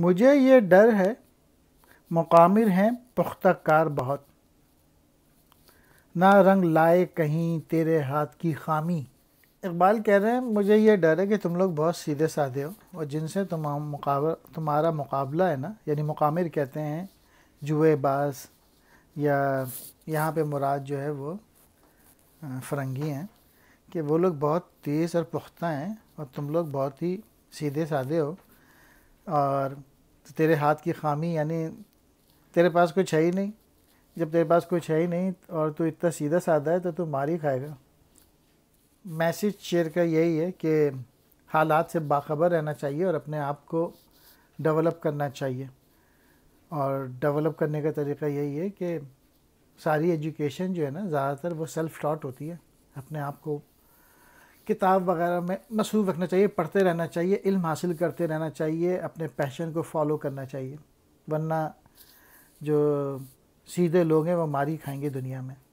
मुझे ये डर है मकामिर हैं पुख्ता कार बहुत ना रंग लाए कहीं तेरे हाथ की खामी इकबाल कह रहे हैं मुझे ये डर है कि तुम लोग बहुत सीधे साधे हो और जिनसे तुम मुकाबला तुम्हारा मुकाबला है ना यानी मुकामिर कहते हैं जुएबाज या यहाँ पे मुराद जो है वो फरंगी हैं कि वो लोग बहुत तेज़ और पुख्ता हैं और तुम लोग बहुत ही सीधे साधे हो और तो तेरे हाथ की खामी यानी तेरे पास कुछ है ही नहीं जब तेरे पास कुछ है ही नहीं और तू इतना सीधा साधा है तो तू मार ही खाएगा मैसेज शेयर का यही है कि हालात से बाखबर रहना चाहिए और अपने आप को डेवलप करना चाहिए और डेवलप करने का तरीका यही है कि सारी एजुकेशन जो है ना ज़्यादातर वो सेल्फ़ टॉट होती है अपने आप को किताब वगैरह में मसरूफ़ रखना चाहिए पढ़ते रहना चाहिए इल्म हासिल करते रहना चाहिए अपने पैशन को फॉलो करना चाहिए वरना जो सीधे लोग हैं वो मारी खाएंगे दुनिया में